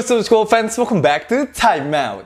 What's up school fans, welcome back to Time Out.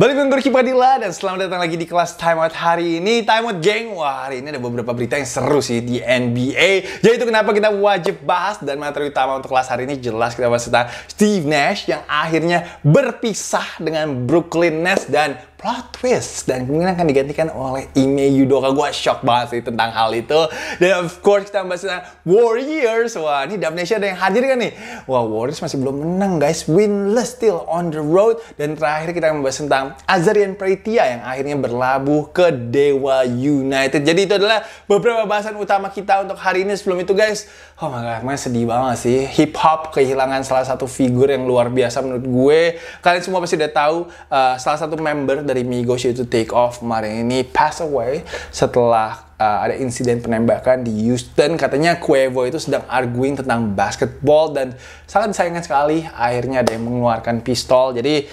Balik dengan Gorky Padilla dan selamat datang lagi di kelas Time Out hari ini Time Out geng, wah hari ini ada beberapa berita yang seru sih di NBA Jadi itu kenapa kita wajib bahas dan materi utama untuk kelas hari ini jelas kita bahas tentang Steve Nash yang akhirnya berpisah dengan Brooklyn Nets dan plot twist dan kemungkinan akan digantikan oleh Ime Yudoka gue shock banget sih tentang hal itu dan of course kita membahas tentang Warriors wah ini Damnesia ada yang hadir kan nih wah Warriors masih belum menang guys winless still on the road dan terakhir kita membahas tentang Azarian Pretia yang akhirnya berlabuh ke Dewa United jadi itu adalah beberapa bahasan utama kita untuk hari ini sebelum itu guys oh my god man, sedih banget sih hip hop kehilangan salah satu figur yang luar biasa menurut gue kalian semua pasti udah tahu uh, salah satu member dari Migos yaitu Take Off kemarin ini pass away setelah uh, ada insiden penembakan di Houston. Katanya Quavo itu sedang arguing tentang basketball dan sangat disayangkan sekali akhirnya ada yang mengeluarkan pistol. Jadi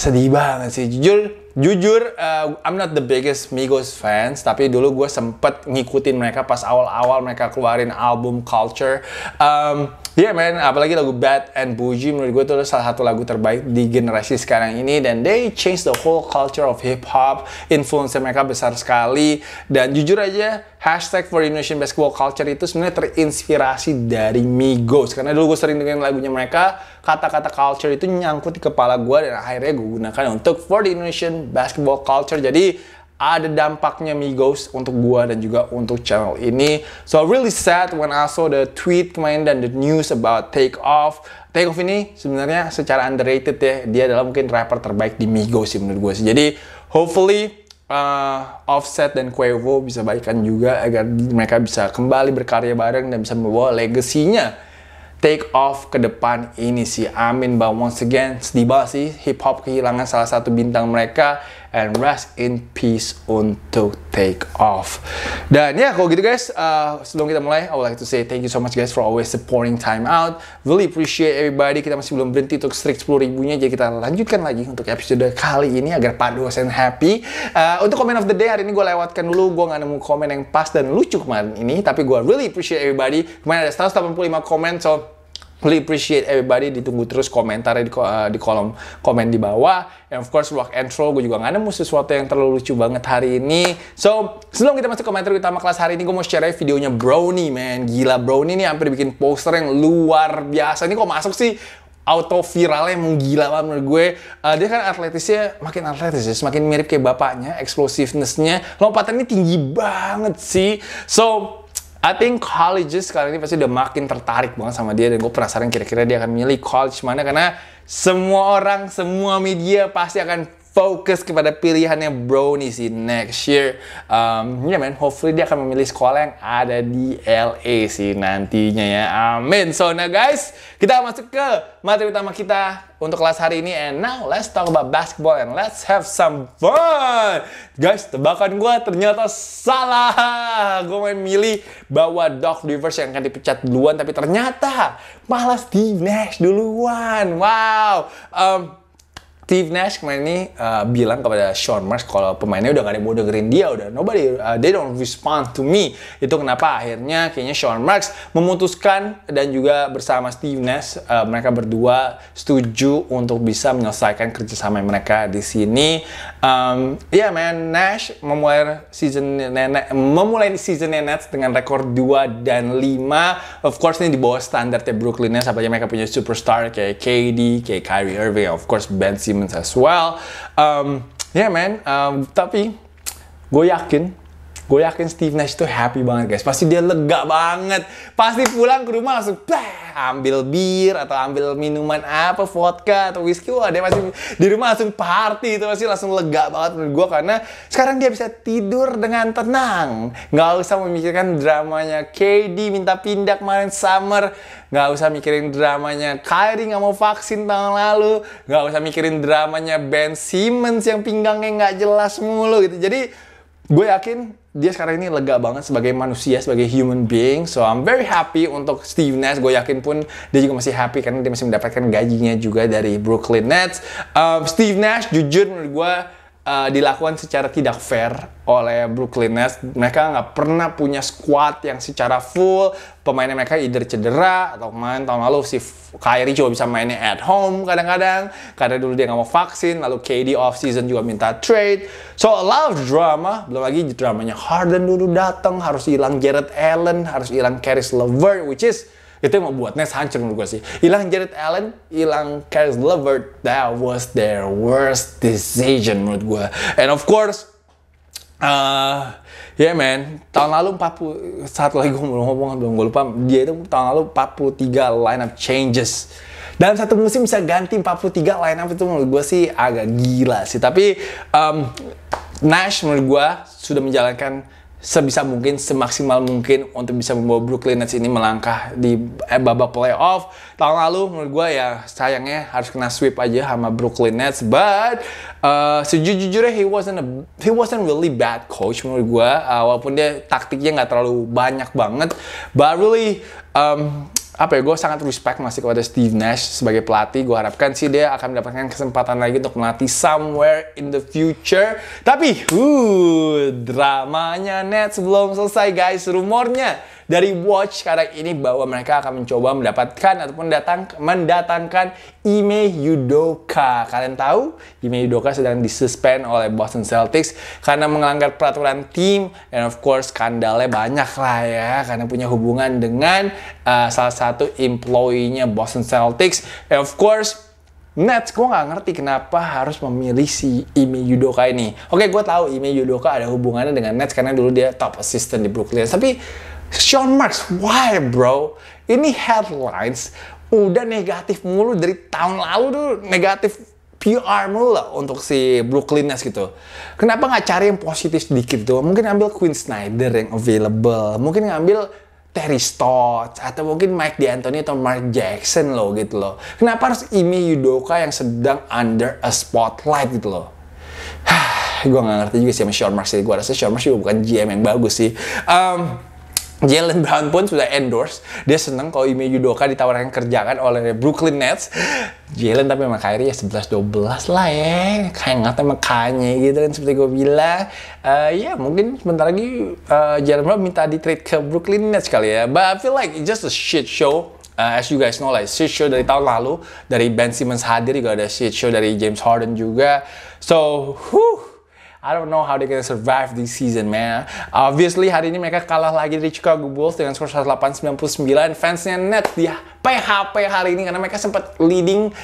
sedih banget sih jujur Jujur, uh, I'm not the biggest Migos fans, tapi dulu gue sempet ngikutin mereka pas awal-awal mereka keluarin album Culture. Um, yeah man, apalagi lagu Bad and Bougie menurut gue itu salah satu lagu terbaik di generasi sekarang ini dan they change the whole culture of hip hop. Influence mereka besar sekali dan jujur aja hashtag for Indonesian Basketball Culture itu sebenarnya terinspirasi dari Migos karena dulu gue sering dengerin lagunya mereka kata-kata culture itu nyangkut di kepala gue dan akhirnya gue gunakan untuk for the Indonesian basketball culture. Jadi ada dampaknya Migos untuk gua dan juga untuk channel ini. So really sad when I saw the tweet kemarin dan the news about Take Off. Take Off ini sebenarnya secara underrated ya. Dia adalah mungkin rapper terbaik di Migos sih menurut gua sih. Jadi hopefully uh, Offset dan Quavo bisa baikan juga agar mereka bisa kembali berkarya bareng dan bisa membawa legasinya take off ke depan ini sih. Amin bang. Once again, sedih banget sih hip hop kehilangan salah satu bintang mereka and rest in peace untuk take off. Dan ya kalau gitu guys, uh, sebelum kita mulai, I would like to say thank you so much guys for always supporting time out. Really appreciate everybody. Kita masih belum berhenti untuk streak 10 ribunya, jadi kita lanjutkan lagi untuk episode kali ini agar Pak dosen happy. Uh, untuk comment of the day hari ini gue lewatkan dulu, gue nggak nemu komen yang pas dan lucu kemarin ini, tapi gue really appreciate everybody. Kemarin ada 185 komen, so Really appreciate everybody. Ditunggu terus komentarnya di, uh, di kolom komen di bawah. And of course, and roll Gue juga nggak nemu sesuatu yang terlalu lucu banget hari ini. So, sebelum kita masuk komentar utama kelas hari ini, gue mau share videonya Brownie, man. Gila, Brownie ini hampir bikin poster yang luar biasa. Ini kok masuk sih? auto viralnya emang gila banget menurut gue. Uh, dia kan atletisnya makin atletis ya, semakin mirip kayak bapaknya, explosivenessnya, lompatannya tinggi banget sih. So, I think colleges sekarang ini pasti udah makin tertarik banget sama dia dan gue penasaran kira-kira dia akan milih college mana karena semua orang, semua media pasti akan fokus kepada pilihannya Brownie sih next year. Um, ya yeah man, hopefully dia akan memilih sekolah yang ada di LA sih nantinya ya. Amin. So now guys, kita masuk ke materi utama kita untuk kelas hari ini. And now let's talk about basketball and let's have some fun. Guys, tebakan gue ternyata salah. Gue main milih bahwa Doc Rivers yang akan dipecat duluan, tapi ternyata malas di Nash duluan. Wow. Um, Steve Nash kemarin ini uh, bilang kepada Sean Marsh kalau pemainnya udah gak ada yang mau dengerin dia udah nobody uh, they don't respond to me itu kenapa akhirnya kayaknya Sean Marks memutuskan dan juga bersama Steve Nash uh, mereka berdua setuju untuk bisa menyelesaikan kerjasama mereka di sini um, ya yeah, man Nash memulai season nenek memulai season nenek dengan rekor 2 dan 5 of course ini di bawah standarnya Brooklyn Nets apalagi mereka punya superstar kayak KD kayak Kyrie Irving of course Ben Simmons humans as well. Um, yeah man, um, tapi gue yakin Gue yakin Steve Nash tuh happy banget guys. Pasti dia lega banget. Pasti pulang ke rumah langsung bah, ambil bir atau ambil minuman apa vodka atau whiskey, Wah dia masih di rumah langsung party itu masih langsung lega banget menurut gue karena sekarang dia bisa tidur dengan tenang. Nggak usah memikirkan dramanya KD minta pindah kemarin summer. Nggak usah mikirin dramanya Kyrie nggak mau vaksin tahun lalu. Nggak usah mikirin dramanya Ben Simmons yang pinggangnya nggak jelas mulu gitu. Jadi gue yakin dia sekarang ini lega banget sebagai manusia, sebagai human being. So I'm very happy untuk Steve Nash. Gue yakin pun dia juga masih happy karena dia masih mendapatkan gajinya juga dari Brooklyn Nets. Um, Steve Nash jujur menurut gue uh, dilakukan secara tidak fair oleh Brooklyn Nets. Mereka nggak pernah punya squad yang secara full. Pemainnya mereka either cedera atau main tahun lalu si Kyrie juga bisa mainnya at home kadang-kadang. Karena dulu dia nggak mau vaksin, lalu KD off season juga minta trade. So a lot of drama. Belum lagi dramanya Harden dulu datang, harus hilang Jared Allen, harus hilang Caris LeVert, which is itu yang membuatnya Nets hancur menurut gue sih. Hilang Jared Allen, hilang Karis Levert, that was their worst decision menurut gue. And of course, uh, yeah, man, tahun lalu 40, saat lagi gue belum ngomong, belum gue lupa, dia itu tahun lalu 43 lineup changes dalam satu musim bisa ganti 43 line up itu menurut gue sih agak gila sih tapi um, Nash menurut gue sudah menjalankan sebisa mungkin, semaksimal mungkin untuk bisa membawa Brooklyn Nets ini melangkah di eh babak playoff. Tahun lalu menurut gue ya sayangnya harus kena sweep aja sama Brooklyn Nets. But uh, sejujurnya he wasn't a, he wasn't really bad coach menurut gue. Uh, walaupun dia taktiknya nggak terlalu banyak banget, but really um, apa ya gue sangat respect masih kepada Steve Nash sebagai pelatih gue harapkan sih dia akan mendapatkan kesempatan lagi untuk melatih somewhere in the future tapi uh dramanya net sebelum selesai guys rumornya dari Watch sekarang ini bahwa mereka akan mencoba mendapatkan ataupun datang mendatangkan Ime Yudoka. Kalian tahu Ime Yudoka sedang disuspend oleh Boston Celtics karena melanggar peraturan tim Dan of course skandalnya banyak lah ya karena punya hubungan dengan uh, salah satu employee-nya Boston Celtics. And of course Nets, gue nggak ngerti kenapa harus memilih si Ime Yudoka ini. Oke, gue tahu Ime Yudoka ada hubungannya dengan Nets karena dulu dia top assistant di Brooklyn. Tapi Sean Marks, why bro? Ini headlines udah negatif mulu dari tahun lalu tuh negatif PR mulu lah untuk si Brooklyn Nets gitu. Kenapa nggak cari yang positif sedikit tuh? Mungkin ambil Quinn Snyder yang available, mungkin ngambil Terry Stotts atau mungkin Mike D'Antoni atau Mark Jackson loh gitu loh. Kenapa harus ini Yudoka yang sedang under a spotlight gitu loh? gue gak ngerti juga sih sama Sean Marks Gue rasa Sean Marks juga bukan GM yang bagus sih. Um, Jalen Brown pun sudah endorse. Dia seneng kalau Ime Yudoka ditawarkan kerjaan oleh Brooklyn Nets. Jalen tapi sama Kyrie ya 11-12 lah ya. Kayak sama makanya gitu kan seperti gue bilang. Uh, ya mungkin sebentar lagi uh, Jalen Brown minta di trade ke Brooklyn Nets kali ya. But I feel like it's just a shit show uh, as you guys know like shit show dari tahun lalu dari Ben Simmons hadir juga ada shit show dari James Harden juga so whew, I don't know how they can survive this season, man. Obviously, hari ini mereka kalah lagi dari Chicago Bulls dengan skor 1899. Fansnya net dia PHP hari ini karena mereka sempat leading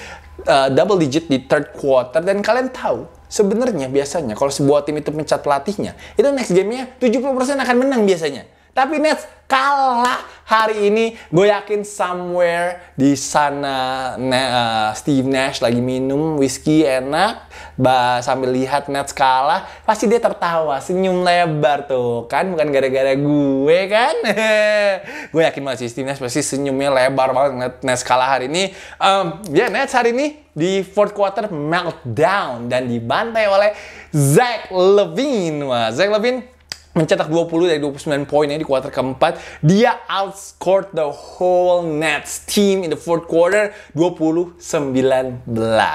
uh, double digit di third quarter. Dan kalian tahu, sebenarnya biasanya kalau sebuah tim itu mencat pelatihnya, itu next gamenya 70% akan menang biasanya. Tapi Nets kalah hari ini. Gue yakin somewhere di sana ne, uh, Steve Nash lagi minum whisky enak, bah, sambil lihat Nets kalah, pasti dia tertawa, senyum lebar tuh kan, bukan gara-gara gue kan. gue yakin masih Steve Nash pasti senyumnya lebar banget Nets, Nets kalah hari ini. Um, ya yeah, Nets hari ini di fourth quarter meltdown dan dibantai oleh Zach Levine. Wah, Zach Levine mencetak 20 dari 29 poinnya di kuarter keempat. Dia outscored the whole Nets team in the fourth quarter 20-19.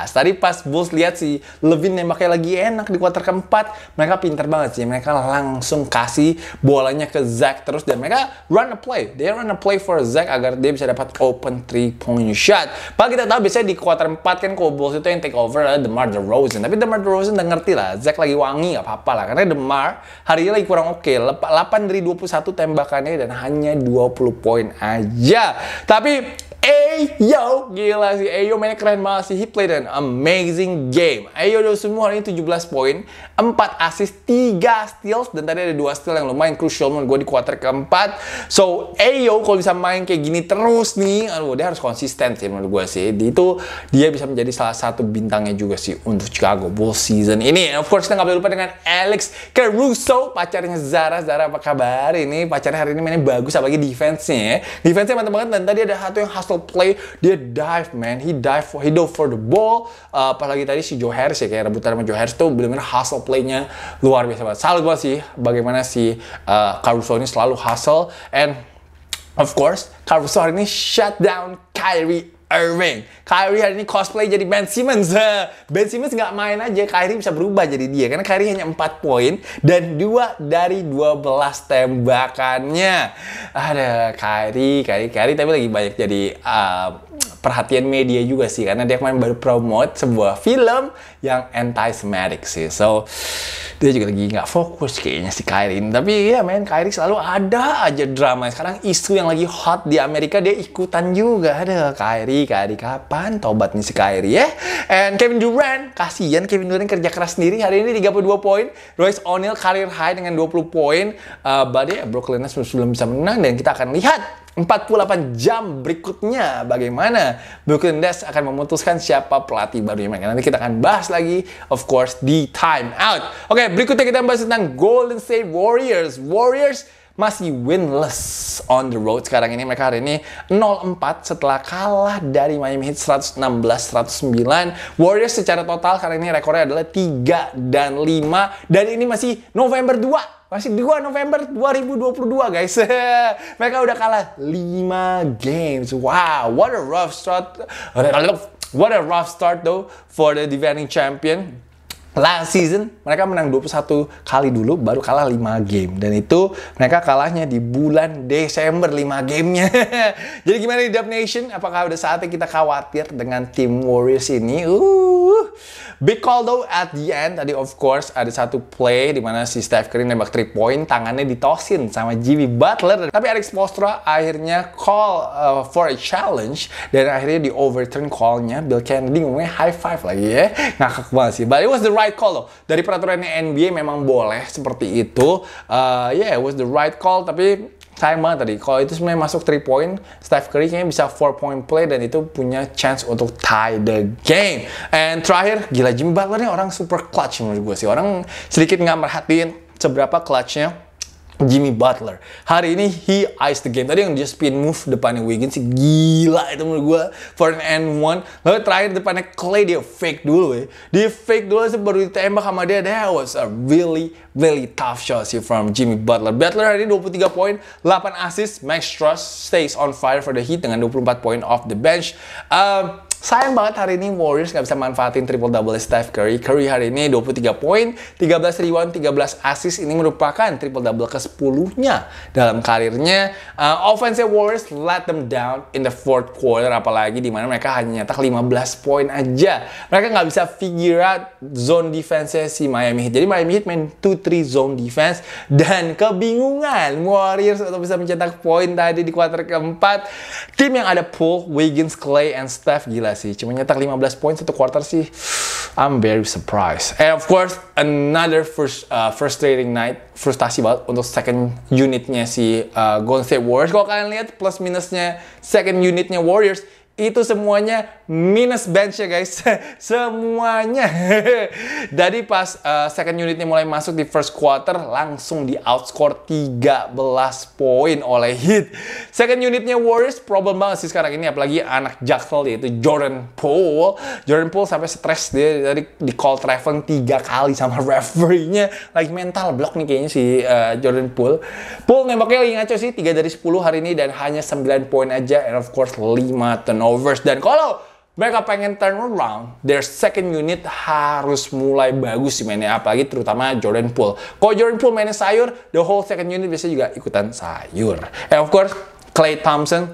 Tadi pas Bulls lihat si Levin nembaknya lagi enak di kuarter keempat, mereka pinter banget sih. Mereka langsung kasih bolanya ke Zach terus dan mereka run a play. They run a play for Zach agar dia bisa dapat open three point shot. Pak kita tahu biasanya di kuarter keempat kan kalau Bulls itu yang take over adalah DeMar DeRozan. Tapi DeMar DeRozan udah ngerti lah, Zach lagi wangi gak apa-apa lah. Karena DeMar hari ini lagi kurang kurang oke. Okay. 8 dari 21 tembakannya dan hanya 20 poin aja. Tapi Ayo, gila sih Ayo mainnya keren banget sih. He played an amazing game. Ayo semua hari ini 17 poin, 4 assist, 3 steals dan tadi ada 2 steal yang lumayan crucial menurut gue di quarter keempat. So, Ayo kalau bisa main kayak gini terus nih, aduh dia harus konsisten sih menurut gue sih. Di itu dia bisa menjadi salah satu bintangnya juga sih untuk Chicago Bulls season ini. And of course kita nggak boleh lupa dengan Alex Caruso, pacarnya Zara. Zara apa kabar ini? Pacarnya hari ini mainnya bagus apalagi defense-nya ya. Defense-nya mantap banget dan tadi ada satu yang hustle play dia dive man, he dive for he dove for the ball. Uh, apalagi tadi si Joe Harris ya kayak rebutan sama Joe Harris tuh bener-bener hustle playnya luar biasa banget. Salut banget sih bagaimana si uh, Caruso ini selalu hustle and of course Caruso hari ini shut down Kyrie Irving. Kyrie hari ini cosplay jadi Ben Simmons. Ben Simmons nggak main aja, Kyrie bisa berubah jadi dia. Karena Kyrie hanya 4 poin dan 2 dari 12 tembakannya. Ada Kyrie, Kyrie, Kyrie tapi lagi banyak jadi uh, perhatian media juga sih karena dia kemarin baru promote sebuah film yang anti-Semitic sih. So dia juga lagi nggak fokus kayaknya si Kyrie ini. Tapi ya main Kyrie selalu ada aja drama. Sekarang isu yang lagi hot di Amerika dia ikutan juga. Ada Kyrie Kyrie kapan taubatnya si Kyrie ya? And Kevin Durant, kasihan Kevin Durant kerja keras sendiri hari ini 32 poin. Royce O'Neal career high dengan 20 poin. Uh, Badai ya, Brooklyn Nets belum bisa menang dan kita akan lihat 48 jam berikutnya bagaimana Brooklyn Nets akan memutuskan siapa pelatih baru yang mereka. Nanti kita akan bahas lagi of course di time out. Oke, okay, berikutnya kita bahas tentang Golden State Warriors. Warriors masih winless on the road sekarang ini mereka hari ini 0-4 setelah kalah dari Miami Heat 116-109 Warriors secara total karena ini rekornya adalah 3 dan 5 dan ini masih November 2 masih di November 2022 guys. Mereka udah kalah 5 games. Wow, what a rough start. What a rough start though for the defending champion last season mereka menang 21 kali dulu baru kalah 5 game dan itu mereka kalahnya di bulan Desember 5 gamenya jadi gimana di Dub Nation apakah udah saatnya kita khawatir dengan tim Warriors ini uh big call though at the end tadi of course ada satu play di mana si Steph Curry nembak 3 point tangannya ditosin sama Jimmy Butler tapi Alex Postra akhirnya call uh, for a challenge dan akhirnya di overturn callnya Bill Kennedy ngomongnya high five lagi ya ngakak banget sih but it was the right right call loh. Dari peraturannya NBA memang boleh seperti itu. Uh, yeah, it was the right call. Tapi sayang banget tadi. Kalau itu sebenarnya masuk 3 point, Steph Curry kayaknya bisa 4 point play dan itu punya chance untuk tie the game. And terakhir, gila Jimmy Butler ini orang super clutch menurut gue sih. Orang sedikit nggak merhatiin seberapa clutchnya Jimmy Butler. Hari ini he ice the game. Tadi yang dia spin move depannya Wiggins sih gila itu menurut gue for an end one. Lalu terakhir depannya Clay dia fake dulu ya. Dia fake dulu sih baru ditembak sama dia. That was a really really tough shot sih from Jimmy Butler. Butler hari ini 23 poin, 8 assist. Max Truss stays on fire for the Heat dengan 24 poin off the bench. Um, Sayang banget hari ini Warriors nggak bisa manfaatin triple-double Steph Curry. Curry hari ini 23 poin, 13 rebound, 13 asis. Ini merupakan triple-double ke-10-nya dalam karirnya. Uh, offense Warriors let them down in the fourth quarter. Apalagi di mana mereka hanya nyetak 15 poin aja. Mereka nggak bisa figure out zone defense si Miami Heat. Jadi Miami Heat main 2-3 zone defense. Dan kebingungan Warriors untuk bisa mencetak poin tadi di quarter keempat. Tim yang ada Paul, Wiggins, Clay, and Steph. Gila sih. Cuma nyetak 15 poin satu quarter sih. I'm very surprised. And of course, another first uh, frustrating night. Frustasi banget untuk second unitnya si uh, Golden State Warriors. Kalau kalian lihat plus minusnya second unitnya Warriors, itu semuanya minus bench ya guys semuanya dari pas uh, second unitnya mulai masuk di first quarter langsung di outscore 13 poin oleh Heat second unitnya Warriors problem banget sih sekarang ini apalagi anak jaksel yaitu Jordan Poole Jordan Poole sampai stres dia dari di call traveling tiga kali sama referee-nya lagi mental block nih kayaknya si uh, Jordan Poole Poole nembaknya lagi ngaco sih 3 dari 10 hari ini dan hanya 9 poin aja and of course 5 turnover turnovers. Dan kalau mereka pengen turn around, their second unit harus mulai bagus sih mainnya. Apalagi terutama Jordan Poole. Kalau Jordan Poole mainnya sayur, the whole second unit biasanya juga ikutan sayur. And of course, Clay Thompson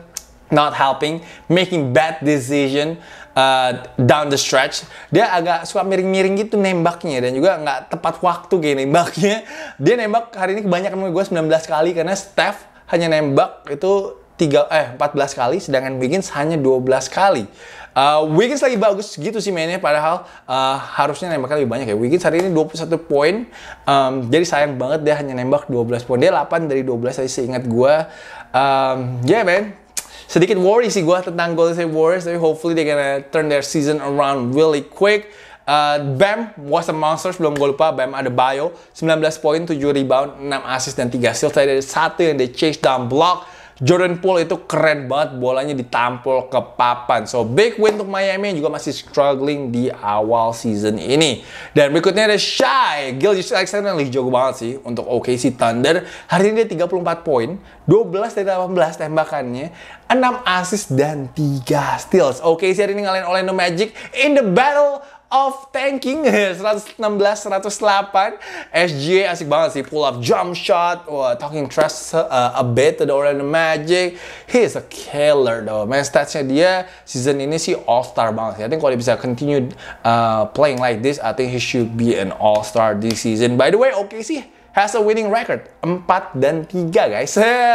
not helping, making bad decision uh, down the stretch. Dia agak suka miring-miring gitu nembaknya dan juga nggak tepat waktu gini nembaknya. Dia nembak hari ini kebanyakan gue 19 kali karena Steph hanya nembak itu tiga eh 14 kali sedangkan Wiggins hanya 12 kali. Uh, Wiggins lagi bagus gitu sih mainnya padahal uh, harusnya nembaknya lebih banyak ya. Wiggins hari ini 21 poin. Um, jadi sayang banget dia hanya nembak 12 poin. Dia 8 dari 12 saya seingat gua. Um, yeah man. Sedikit worry sih gua tentang Golden State Warriors tapi hopefully they gonna turn their season around really quick. Uh, Bam was a monster belum gue lupa Bam ada bio 19 poin 7 rebound 6 assist dan 3 steal tadi ada satu yang dia chase down block Jordan Poole itu keren banget bolanya ditampol ke papan. So big win untuk Miami yang juga masih struggling di awal season ini. Dan berikutnya ada Shy Gilgis Alexander yang lagi jago banget sih untuk OKC Thunder. Hari ini dia 34 poin, 12 dari 18 tembakannya, 6 assist dan 3 steals. OKC hari ini ngalahin Orlando Magic in the battle of tanking 116 108 SGA asik banget sih pull up jump shot wah talking trust uh, a bit to the Orlando Magic he is a killer though man statsnya dia season ini sih all star banget sih I think kalau dia bisa continue uh, playing like this I think he should be an all star this season by the way oke okay sih has a winning record 4 dan 3 guys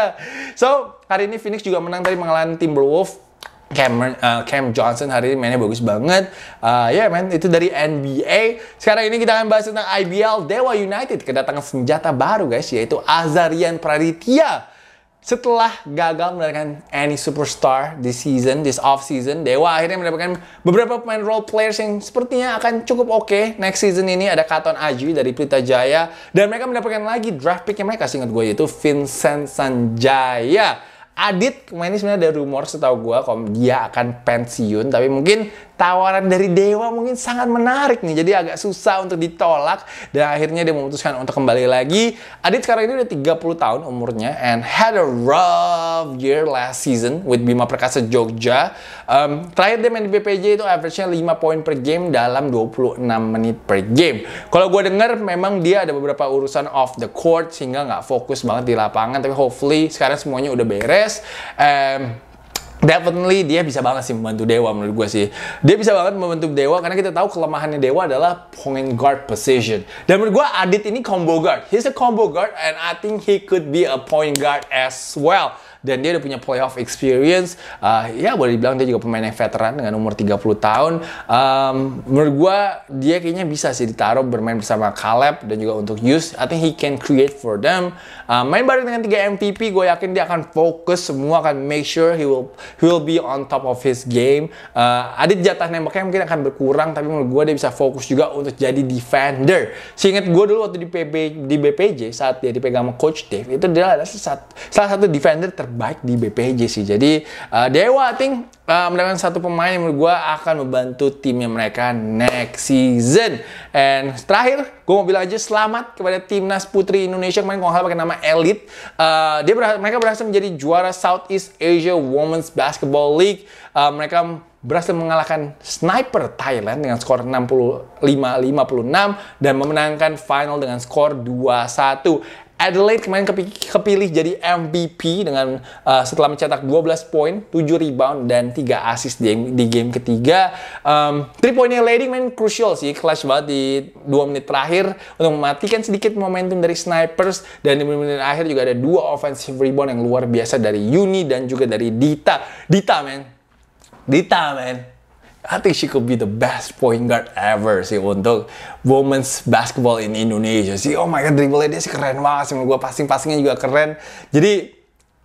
so hari ini Phoenix juga menang tadi mengalahkan Timberwolves Cam, uh, eh, Cam Johnson hari ini mainnya bagus banget. Uh, ya yeah, man, itu dari NBA. Sekarang ini kita akan bahas tentang IBL Dewa United. Kedatangan senjata baru guys, yaitu Azarian Praditya. Setelah gagal mendapatkan any superstar di season, this off season, Dewa akhirnya mendapatkan beberapa pemain role players yang sepertinya akan cukup oke okay. next season ini. Ada Katon Aji dari Pelita Jaya dan mereka mendapatkan lagi draft pick yang mereka ingat gue yaitu Vincent Sanjaya. Adit kemarin sebenarnya ada rumor setahu gue kalau dia akan pensiun tapi mungkin tawaran dari Dewa mungkin sangat menarik nih jadi agak susah untuk ditolak dan akhirnya dia memutuskan untuk kembali lagi Adit sekarang ini udah 30 tahun umurnya and had a rough year last season with Bima Perkasa Jogja um, terakhir dia main di BPJ itu average-nya 5 poin per game dalam 26 menit per game kalau gue denger memang dia ada beberapa urusan off the court sehingga nggak fokus banget di lapangan tapi hopefully sekarang semuanya udah beres podcast um, Definitely dia bisa banget sih membantu Dewa menurut gue sih. Dia bisa banget membantu Dewa karena kita tahu kelemahannya Dewa adalah point guard position. Dan menurut gue Adit ini combo guard. He's a combo guard and I think he could be a point guard as well dan dia udah punya playoff experience. Uh, ya boleh dibilang dia juga pemain yang veteran dengan umur 30 tahun. Um, menurut gue dia kayaknya bisa sih ditaruh bermain bersama Caleb dan juga untuk Yus. I think he can create for them. Uh, main bareng dengan 3 MVP, gue yakin dia akan fokus semua akan make sure he will he will be on top of his game. Uh, ah, ada jatah nembaknya mungkin akan berkurang tapi menurut gue dia bisa fokus juga untuk jadi defender. seinget gue dulu waktu di PB di BPJ saat dia dipegang sama coach Dave itu dia adalah salah satu defender ter terbaik di BPJ sih. Jadi uh, Dewa ting uh, eh, mendapatkan satu pemain yang menurut gue akan membantu timnya mereka next season. And terakhir, gue mau bilang aja selamat kepada timnas putri Indonesia kemarin kalau pakai nama Elite. Uh, dia berhas- mereka berhasil menjadi juara Southeast Asia Women's Basketball League. Uh, mereka berhasil mengalahkan sniper Thailand dengan skor 65-56 dan memenangkan final dengan skor 2 Adelaide kemarin kepilih jadi MVP dengan uh, setelah mencetak 12 poin, 7 rebound dan 3 assist di, di game ketiga. Um, three pointnya Lady main crucial sih, kelas banget di 2 menit terakhir untuk mematikan sedikit momentum dari Snipers dan di menit-menit akhir juga ada dua offensive rebound yang luar biasa dari Uni dan juga dari Dita. Dita men. Dita men. I think she could be the best point guard ever sih untuk women's basketball in Indonesia sih. Oh my god, dribblenya dia sih keren banget sih menurut gue. Passing-passingnya juga keren. Jadi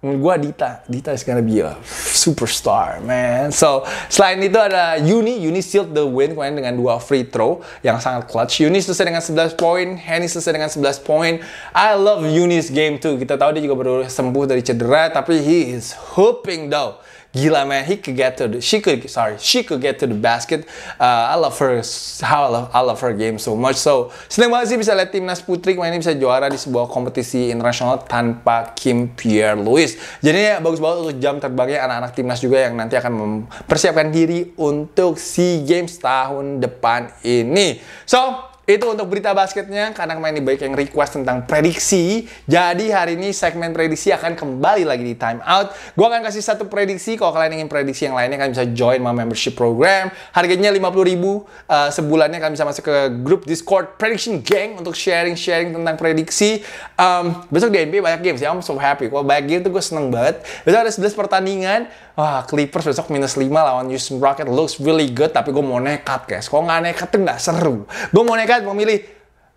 menurut gue Dita, Dita is gonna be a superstar, man. So, selain itu ada Uni, Uni sealed the win kemarin dengan dua free throw yang sangat clutch. Uni selesai dengan 11 poin, Henny selesai dengan 11 poin. I love Uni's game too. Kita tahu dia juga baru sembuh dari cedera, tapi he is hooping though. Gila man, he could get to the she could sorry she could get to the basket. Uh, I love her how I love, I love her game so much. So seneng banget sih bisa lihat timnas putri mainnya bisa juara di sebuah kompetisi internasional tanpa Kim Pierre Louis. Jadi ya bagus banget untuk jam terbangnya anak-anak timnas juga yang nanti akan mempersiapkan diri untuk SEA Games tahun depan ini. So itu untuk berita basketnya, karena kemarin baik yang request tentang prediksi. Jadi hari ini segmen prediksi akan kembali lagi di time out. Gue akan kasih satu prediksi, kalau kalian ingin prediksi yang lainnya kalian bisa join my membership program. Harganya Rp50.000 uh, eh, sebulannya kalian bisa masuk ke grup Discord Prediction Gang untuk sharing-sharing tentang prediksi. Um, besok di NBA banyak games ya, I'm so happy. Kalau banyak game tuh gue seneng banget. Besok ada 11 pertandingan, wah Clippers besok minus 5 lawan Houston Rockets looks really good, tapi gue mau nekat guys. Kalau nggak nekat tuh nggak seru. Gue mau nekat God memilih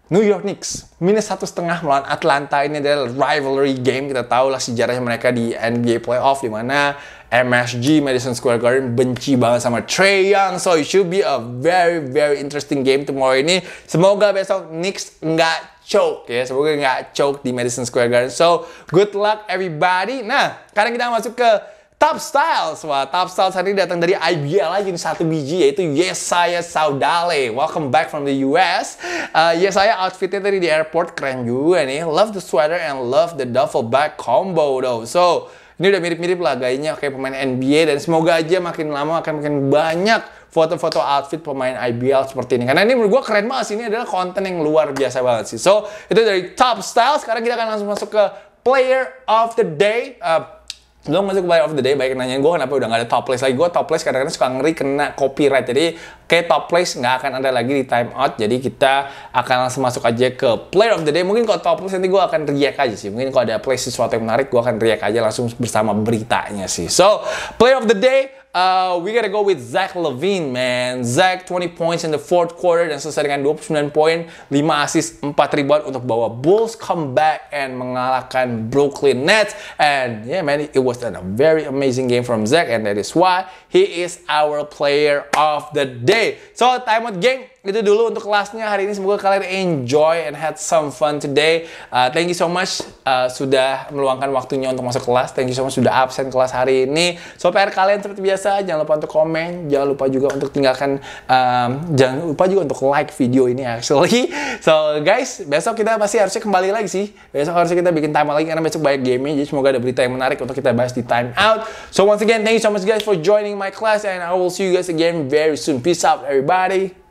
New York Knicks minus satu setengah melawan Atlanta ini adalah rivalry game kita tahu lah sejarahnya mereka di NBA playoff di mana MSG Madison Square Garden benci banget sama Trey Young so it should be a very very interesting game tomorrow ini semoga besok Knicks nggak choke ya semoga nggak choke di Madison Square Garden so good luck everybody nah sekarang kita masuk ke Top Styles, wah Top Styles hari ini datang dari IBL lagi nih satu biji yaitu Yesaya Saudale. Welcome back from the US. Uh, Yesaya outfitnya tadi di airport keren juga nih. Love the sweater and love the duffel bag combo though. So ini udah mirip-mirip lah gayanya kayak pemain NBA dan semoga aja makin lama akan makin banyak foto-foto outfit pemain IBL seperti ini. Karena ini menurut gue keren banget sih. Ini adalah konten yang luar biasa banget sih. So, itu dari Top styles. Sekarang kita akan langsung masuk ke Player of the Day. Uh, lo masuk buyer of the day baik nanyain gue kenapa udah gak ada top place lagi gue top place kadang-kadang suka ngeri kena copyright jadi kayak top place nggak akan ada lagi di time out jadi kita akan langsung masuk aja ke player of the day mungkin kalau top place nanti gue akan react aja sih mungkin kalau ada place sesuatu yang menarik gue akan react aja langsung bersama beritanya sih so player of the day Uh, we gotta go with Zach Levine, man. Zach 20 points in the fourth quarter dan selesai dengan 29 poin, 5 assist, 4 rebound untuk bawa Bulls comeback and mengalahkan Brooklyn Nets. And yeah, man, it was a very amazing game from Zach and that is why he is our player of the day. So, time out, game itu dulu untuk kelasnya hari ini semoga kalian enjoy and had some fun today uh, thank you so much uh, sudah meluangkan waktunya untuk masuk kelas thank you so much sudah absen kelas hari ini so PR kalian seperti biasa jangan lupa untuk komen jangan lupa juga untuk tinggalkan um, jangan lupa juga untuk like video ini actually so guys besok kita pasti harusnya kembali lagi sih besok harusnya kita bikin time lagi karena besok banyak game jadi semoga ada berita yang menarik untuk kita bahas di time out so once again thank you so much guys for joining my class and I will see you guys again very soon peace out everybody